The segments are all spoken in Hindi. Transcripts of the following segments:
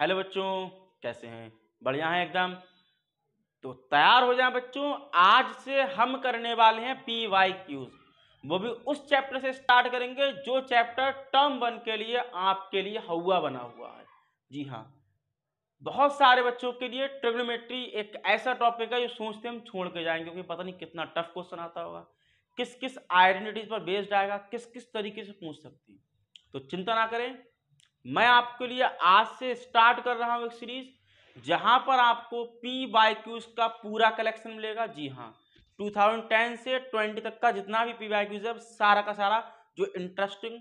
हेलो बच्चों कैसे हैं बढ़िया हैं एकदम तो तैयार हो जाए बच्चों आज से हम करने वाले हैं पी वाई क्यूज वो भी उस चैप्टर से स्टार्ट करेंगे जो चैप्टर टर्म वन के लिए आपके लिए हवा बना हुआ है जी हाँ बहुत सारे बच्चों के लिए ट्रिग्नोमेट्री एक ऐसा टॉपिक है जो सोचते हम छोड़ के जाएंगे क्योंकि पता नहीं कितना टफ क्वेश्चन आता होगा किस किस आइडेंटिटीज पर बेस्ड आएगा किस किस तरीके से पूछ सकती है तो चिंता ना करें मैं आपके लिए आज से स्टार्ट कर रहा हूँ एक सीरीज जहां पर आपको पी बाई क्यूज का पूरा कलेक्शन मिलेगा जी हाँ 2010 से 20 तक का जितना भी पी बाई क्यूज है सारा का सारा जो interesting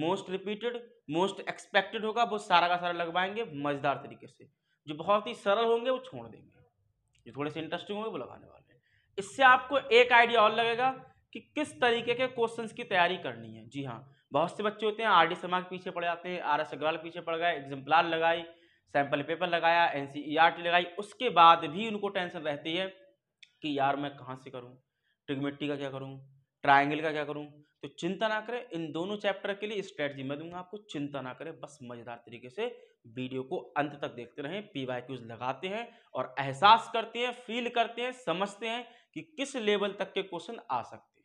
most repeated most expected होगा वो सारा का सारा लगवाएंगे मज़ेदार तरीके से जो बहुत ही सरल होंगे वो छोड़ देंगे जो थोड़े से इंटरेस्टिंग होंगे वो लगाने वाले हैं इससे आपको एक आइडिया और लगेगा कि किस तरीके के क्वेश्चंस की तैयारी करनी है जी हाँ बहुत से बच्चे होते हैं आर डी शर्मा के पीछे पड़ जाते हैं आर एस अग्रवाल के पीछे पड़ गए एग्जाम्पलार लगाई सैम्पल पेपर लगाया एन लगाई उसके बाद भी उनको टेंशन रहती है कि यार मैं कहाँ से करूँ ट्रिगमेट्री का क्या करूँ ट्राइंगल का क्या करूँ तो चिंता ना करें इन दोनों चैप्टर के लिए स्ट्रेटजी मैं दूंगा आपको चिंता ना करें बस मज़ेदार तरीके से वीडियो को अंत तक देखते रहें पी वाई क्यूज लगाते हैं और एहसास करते हैं फील करते हैं समझते हैं कि किस लेवल तक के क्वेश्चन आ सकते हैं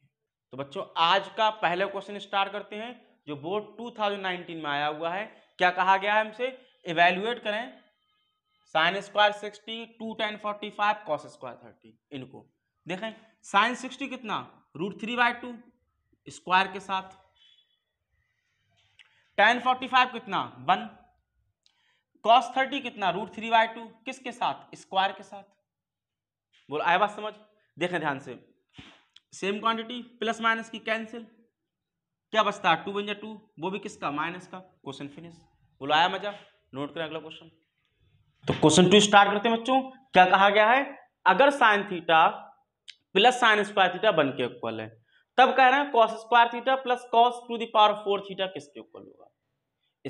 तो बच्चों आज का पहले क्वेश्चन स्टार्ट करते हैं जो बोर्ड 2019 में आया हुआ है क्या कहा गया है हमसे इवेल्युएट करें sine square sixty two tan forty five cos square thirty इनको देखें साइन सिक्सटी कितना root three by two square के साथ टेन फोर्टी फाइव कितना वन कॉस थर्टी कितना रूट थ्री बाय टू किसके साथ स्क्वायर के साथ बोल आए बात समझ देखें ध्यान से सेम क्वांटिटी प्लस माइनस की कैंसिल क्या बचता है टू बन जाए टू वो भी किसका माइनस का क्वेश्चन फिनिश बोलो आया मजा नोट करें अगला क्वेश्चन तो क्वेश्चन टू स्टार्ट करते हैं बच्चों क्या कहा गया है अगर sine theta plus sine square theta one के इक्वल है तब कह रहे हैं cos square theta plus cos to the power four theta किसके इक्वल होगा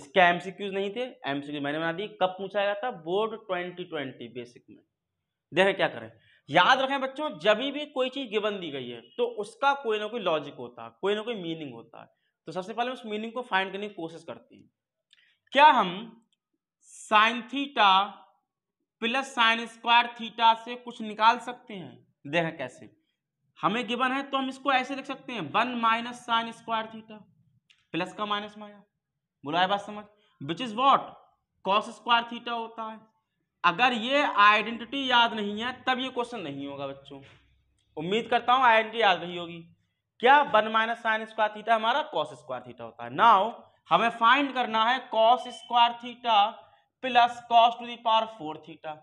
इसके एमसीक्यूज नहीं थे एमसीक्यू मैंने बना दी कब पूछा गया था बोर्ड ट्वेंटी ट्वेंटी बेसिक में देखें क्या करें याद रखें बच्चों जब भी कोई चीज गिवन दी गई है तो उसका कोई ना कोई लॉजिक होता है कोई ना कोई मीनिंग होता है तो सबसे पहले उस मीनिंग को फाइंड करने की कोशिश करते हैं क्या हम sine theta plus sine square theta से कुछ निकाल सकते हैं देखें कैसे हमें गिवन है तो हम इसको ऐसे लिख सकते हैं one minus sine square theta plus का माइनस माया बुलाए बात समझ which is what cos square theta होता है अगर ये आइडेंटिटी याद नहीं है तब ये क्वेश्चन नहीं होगा बच्चों उम्मीद करता हूँ आइडेंटिटी याद रही होगी क्या one minus sine square theta हमारा कॉस स्क्वायर थीटा होता है नाउ हमें फाइंड करना है cos square theta plus cos to the power four theta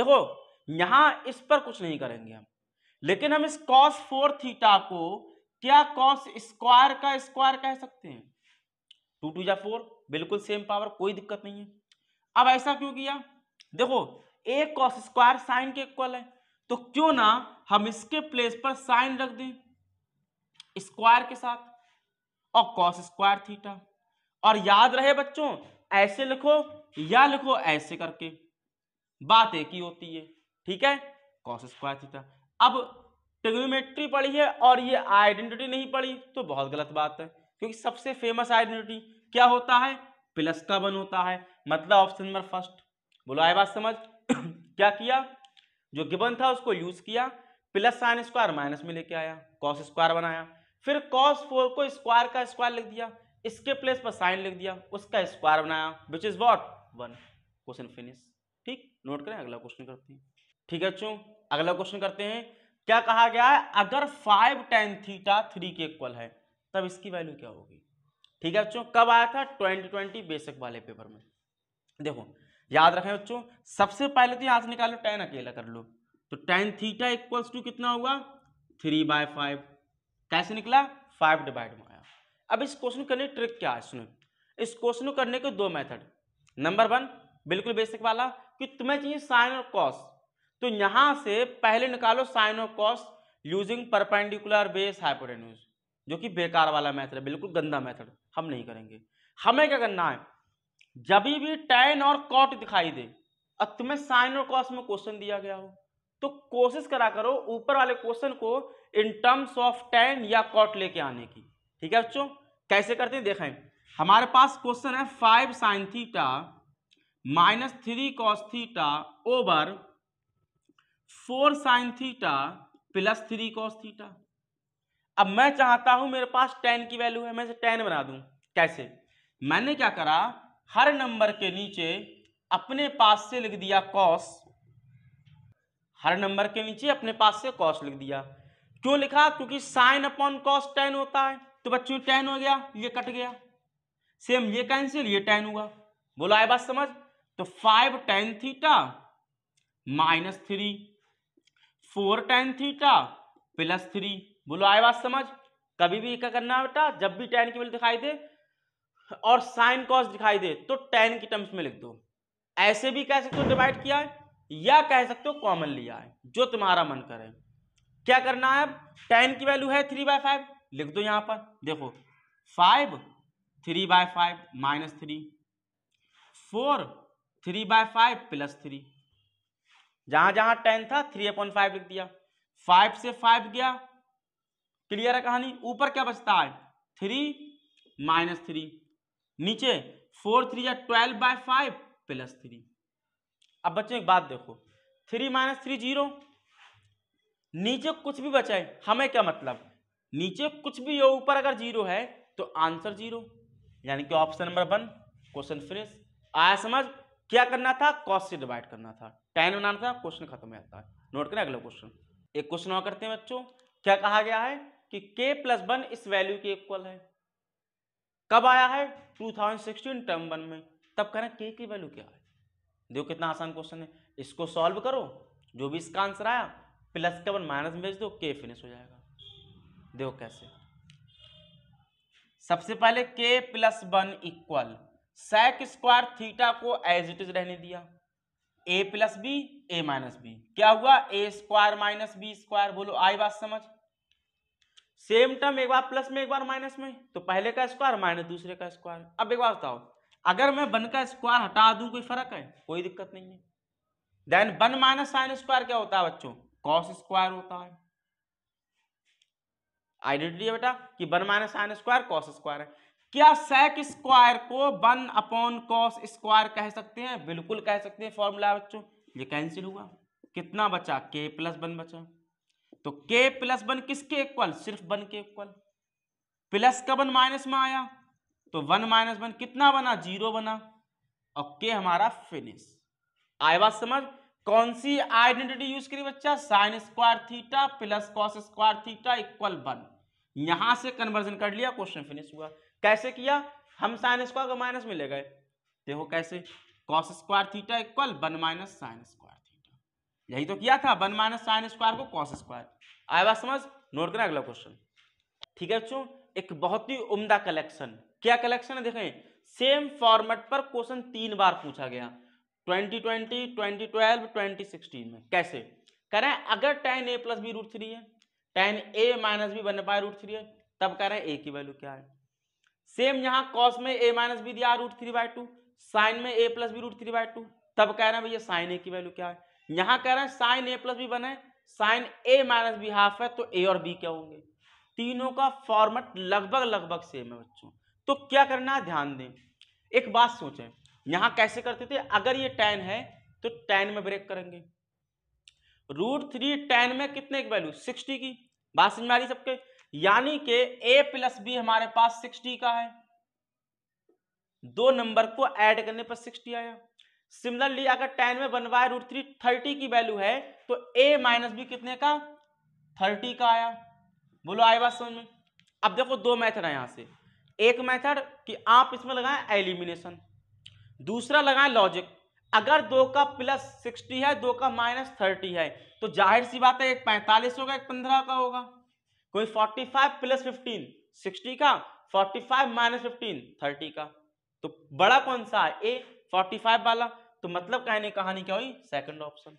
देखो यहाँ इस पर कुछ नहीं करेंगे हम लेकिन हम इस कॉस फोर थीटा को क्या कॉस स्क्वायर का स्क्वायर कह सकते हैं टू टू या फोर बिल्कुल सेम पावर कोई दिक्कत नहीं है अब ऐसा क्यों किया देखो ए कॉस स्क्वायर साइन के इक्वल है तो क्यों ना हम इसके प्लेस पर साइन रख दें स्क्वायर के साथ और कॉस स्क्वायर थीटा और याद रहे बच्चों ऐसे लिखो या लिखो ऐसे करके बात एक ही होती है ठीक है कॉस स्क्वायर थीटा अब ट्रिग्नोमेट्री पढ़ी है और ये आइडेंटिटी नहीं पढ़ी तो बहुत गलत बात है क्योंकि सबसे फेमस आइडेंटिटी क्या होता है प्लस का बन होता है मतलब ऑप्शन नंबर फर्स्ट बोलो आए बात समझ क्या किया जो गिबन था उसको यूज किया प्लस साइन स्क्वायर माइनस में लेके आया कॉस स्क्वायर बनाया फिर कॉस फोर को स्क्वायर का स्क्वायर लिख दिया इसके प्लेस पर साइन लिख दिया उसका स्क्वायर बनाया which is what one question finish ठीक नोट करें अगला क्वेश्चन करते हैं ठीक है चू अगला क्वेश्चन करते हैं क्या कहा गया है अगर फाइव टेन थीटा थ्री के इक्वल है तब इसकी वैल्यू क्या होगी ठीक है बच्चों कब आया था ट्वेंटी ट्वेंटी बेसिक वाले पेपर में देखो याद रखें बच्चों सबसे पहले तो यहां से निकालो टेन अकेला कर लो तो टेन थीटा इक्वल्स टू कितना होगा थ्री बाय फाइव कैसे निकला फाइव डिवाइड में आया अब इस क्वेश्चन करने ट्रिक क्या है सुनो इस क्वेश्चन करने के दो मेथड नंबर वन बिल्कुल बेसिक वाला कि तुम्हें चाहिए साइन और कॉस तो यहां से पहले निकालो साइन और cos using perpendicular base hypotenuse जो कि बेकार वाला मेथड है बिल्कुल गंदा मेथड हम नहीं करेंगे हमें क्या करना है जब भी टैन और कॉट दिखाई दे और तुम्हें साइन और कॉस में क्वेश्चन दिया गया हो तो कोशिश करा करो ऊपर वाले क्वेश्चन को इन टर्म्स ऑफ टैन या कॉट लेके आने की ठीक है बच्चों कैसे करते हैं देखें हमारे पास क्वेश्चन है five sine theta minus three cos theta over four sine theta plus three cos theta अब मैं चाहता हूं मेरे पास टेन की वैल्यू है मैं इसे टेन बना दूं कैसे मैंने क्या करा हर नंबर के नीचे अपने पास से लिख दिया कॉस हर नंबर के नीचे अपने पास से कॉस लिख दिया क्यों लिखा क्योंकि साइन अपॉन कॉस टेन होता है तो बच्चों टेन हो गया ये कट गया सेम ये कैंसिल ये टेन हुआ बोला आए बात समझ तो five tan theta minus three four tan theta plus three बोलो आए बात समझ कभी भी क्या करना बेटा जब भी टेन की वैल्यू दिखाई दे और साइन कॉस दिखाई दे तो टेन की टर्म्स में लिख दो ऐसे भी कह सकते हो डिवाइड किया है या कह सकते हो कॉमन लिया है जो तुम्हारा मन करे क्या करना है अब टेन की वैल्यू है थ्री बाय फाइव लिख दो यहां पर देखो five three by five minus three four three by five plus three जहां जहां टेन था थ्री अपॉइंट फाइव लिख दिया फाइव से फाइव गया क्लियर है कहानी ऊपर क्या बचता है थ्री माइनस थ्री नीचे फोर थ्री या twelve by five plus three अब बच्चों एक बात देखो थ्री माइनस थ्री जीरो नीचे कुछ भी बचाए हमें क्या मतलब नीचे कुछ भी हो ऊपर अगर जीरो है तो आंसर जीरो यानी कि option number one question fresh आया समझ क्या करना था कॉस्ट से डिवाइड करना था टेन बनाना था क्वेश्चन खत्म हो जाता है नोट करें अगला क्वेश्चन एक क्वेश्चन और करते हैं बच्चों क्या कहा गया है कि के प्लस वन इस वैल्यू के इक्वल है कब आया है 2016 टर्म वन में तब कहना के की वैल्यू क्या है देखो कितना आसान क्वेश्चन है इसको सॉल्व करो जो भी इसका आंसर आया प्लस के वन माइनस में भेज दो के फिनिश हो जाएगा देखो कैसे सबसे पहले K plus one equal sec square theta को एज इट इज रहने दिया A plus B A minus B क्या हुआ A square minus B square बोलो आई बात समझ सेम टर्म एक बार प्लस में एक बार माइनस में तो पहले का स्क्वायर माइनस दूसरे का स्क्वायर अब एक बार बताओ अगर मैं वन का स्क्वायर हटा दूं कोई फर्क है कोई दिक्कत नहीं है then one minus sine square क्या होता है बच्चों कॉस स्क्वायर होता है आइडेंटिटी है बेटा कि one minus sine square cos square है क्या सेक स्क्वायर को वन अपॉन कॉस स्क्वायर कह सकते हैं बिल्कुल कह सकते हैं फॉर्मूला बच्चों ये कैंसिल हुआ कितना बचा के प्लस वन बचा तो k प्लस वन किसके इक्वल सिर्फ वन के इक्वल प्लस का वन माइनस में आया तो वन माइनस वन कितना बना जीरो बना और k हमारा फिनिश आए बात समझ कौन सी आइडेंटिटी यूज करी बच्चा sine square theta plus cos square theta equal one यहां से कन्वर्जन कर लिया क्वेश्चन फिनिश हुआ कैसे किया हम साइन स्क्वायर को माइनस में ले गए देखो कैसे cos square theta equal one minus sine square यही तो किया था वन माइनस साइन स्क्वायर को कॉस स्क्वायर आए बात समझ नोट करना अगला क्वेश्चन ठीक है बच्चों एक बहुत ही उम्दा कलेक्शन क्या कलेक्शन है देखें सेम फॉर्मेट पर क्वेश्चन तीन बार पूछा गया 2020, 2012, 2016 में कैसे कह रहे हैं अगर tan A plus B root three है tan A minus B one पाए रूट थ्री है तब कह रहे हैं ए की वैल्यू क्या है सेम यहाँ कॉस में ए माइनस बी दिया root three by two sine में A plus B root three by two तब कह रहे हैं भैया साइन ए की वैल्यू क्या है यहां कह रहे हैं साइन ए प्लस बी बने है sine A minus B half है तो ए और बी क्या होंगे तीनों का फॉर्मेट लगभग लगभग सेम है बच्चों तो क्या करना है ध्यान दें एक बात सोचें यहां कैसे करते थे अगर ये टेन है तो टेन में ब्रेक करेंगे रूट थ्री टेन में कितने की वैल्यू सिक्सटी की बात समझ में आ रही सबके यानी के ए प्लस बी हमारे पास सिक्सटी का है दो नंबर को ऐड करने पर सिक्सटी आया सिमिलरली अगर टेन में one by root three thirty की वैल्यू है तो ए माइनस बी कितने का थर्टी का आया बोलो आई बात समझ में अब देखो दो मेथड है यहाँ से एक मेथड कि आप इसमें लगाएं एलिमिनेशन दूसरा लगाएं लॉजिक अगर दो का प्लस सिक्सटी है दो का माइनस थर्टी है तो जाहिर सी बात है एक पैंतालीस होगा एक पंद्रह का होगा कोई forty five plus fifteen sixty का forty five minus fifteen thirty का तो बड़ा कौन सा है ए फोर्टी फाइव वाला तो मतलब कहने कहानी क्या हुई सेकंड ऑप्शन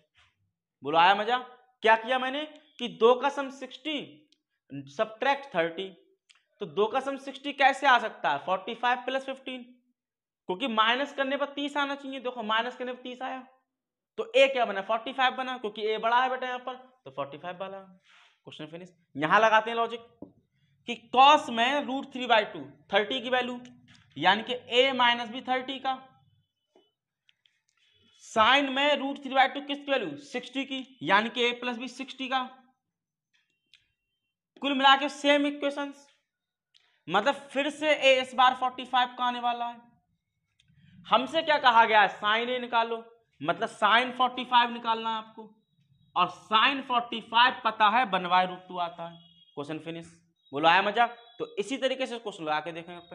बोलो आया मजा क्या किया मैंने कि दो का सम सिक्सटी सब्ट्रैक्ट थर्टी तो दो का सम सिक्सटी कैसे आ सकता है फोर्टी फाइव प्लस फिफ्टीन क्योंकि माइनस करने पर तीस आना चाहिए देखो माइनस करने पर तीस आया तो ए क्या बना फोर्टी फाइव बना क्योंकि ए बड़ा है बेटा यहाँ पर तो फोर्टी फाइव वाला क्वेश्चन फिनिश यहाँ लगाते हैं लॉजिक कि कॉस में root three by two thirty की वैल्यू यानी कि ए माइनस भी थर्टी का साइन में रूट थ्री बाई टू किसकी वैल्यू सिक्सटी की यानी कि ए प्लस बी सिक्सटी का कुल मिला के सेम इक्वेशन मतलब फिर से ए इस बार फोर्टी फाइव का आने वाला है हमसे क्या कहा गया है साइन ए निकालो मतलब साइन फोर्टी फाइव निकालना है आपको और साइन फोर्टी फाइव पता है बनवाए रूट टू आता है क्वेश्चन फिनिश बोलो आया मजा तो इसी तरीके से क्वेश्चन लगा के देखें आप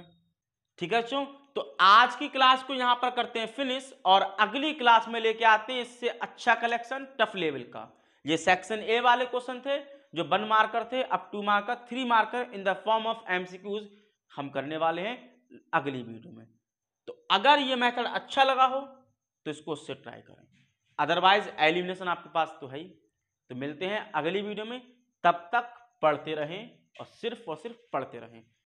ठीक है बच्चों तो आज की क्लास को यहां पर करते हैं फिनिश और अगली क्लास में लेके आते हैं इससे अच्छा कलेक्शन टफ लेवल का ये सेक्शन ए वाले क्वेश्चन थे जो वन मार्कर थे अब two marker three marker in the form of MCQs हम करने वाले हैं अगली वीडियो में तो अगर ये मैथड अच्छा लगा हो तो इसको उससे ट्राई करें अदरवाइज एलिमिनेशन आपके पास तो है ही तो मिलते हैं अगली वीडियो में तब तक पढ़ते रहें और सिर्फ और सिर्फ पढ़ते रहें